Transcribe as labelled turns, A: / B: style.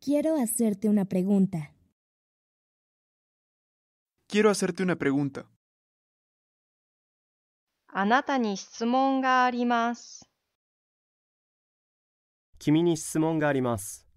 A: Quiero hacerte una pregunta.
B: Quiero
C: hacerte una pregunta.
A: あなたに質問があ
D: ります。
C: 君に質問があります。